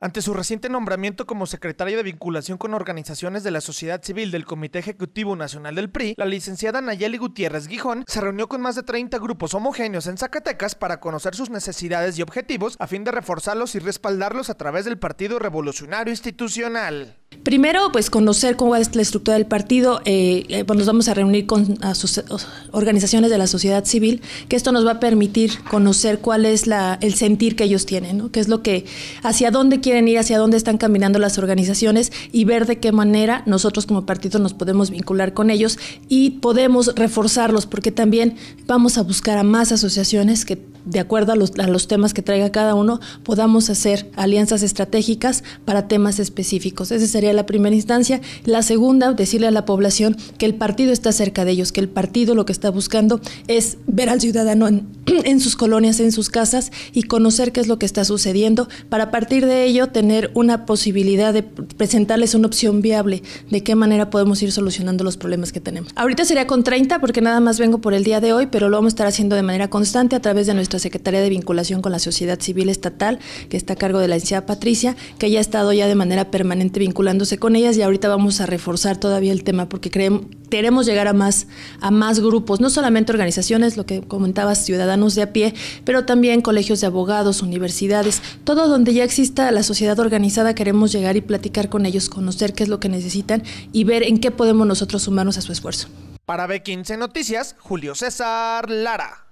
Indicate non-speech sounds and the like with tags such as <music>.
Ante su reciente nombramiento como secretaria de vinculación con organizaciones de la sociedad civil del Comité Ejecutivo Nacional del PRI, la licenciada Nayeli Gutiérrez Guijón se reunió con más de 30 grupos homogéneos en Zacatecas para conocer sus necesidades y objetivos a fin de reforzarlos y respaldarlos a través del Partido Revolucionario Institucional. Primero, pues conocer cómo es la estructura del partido. Eh, eh pues, nos vamos a reunir con organizaciones de la sociedad civil, que esto nos va a permitir conocer cuál es el sentir que ellos tienen, ¿no? qué es lo que, hacia dónde quieren ir, hacia dónde están caminando las organizaciones y ver de qué manera nosotros como partido nos podemos vincular con ellos y podemos reforzarlos, porque también vamos a buscar a más asociaciones que de acuerdo a los, temas que traiga cada uno, podamos hacer alianzas estratégicas para temas específicos. Esa sería la primera instancia. La segunda, decirle a la población que el partido está cerca de ellos, que el partido lo que está buscando es ver al ciudadano en, <clears throat> sus colonias, en sus casas y conocer qué es lo que está sucediendo para a partir de ello tener una posibilidad de presentarles una opción viable de qué manera podemos ir solucionando los problemas que tenemos. Ahorita sería con 30 porque nada más vengo por el día de hoy, pero lo vamos a estar haciendo de manera constante a través de nuestro la secretaria de vinculación con la sociedad civil estatal, que está a cargo de la licenciada Patricia, que ya ha estado ya de manera permanente vinculándose con ellas y ahorita vamos a reforzar todavía el tema porque creemos, queremos llegar a más, a más grupos, no solamente organizaciones, lo que comentabas, ciudadanos de a pie, pero también colegios de abogados, universidades, todo donde ya exista la sociedad organizada, queremos llegar y platicar con ellos, conocer qué es lo que necesitan y ver en qué podemos nosotros sumarnos a su esfuerzo. Para B15 Noticias, Julio César Lara.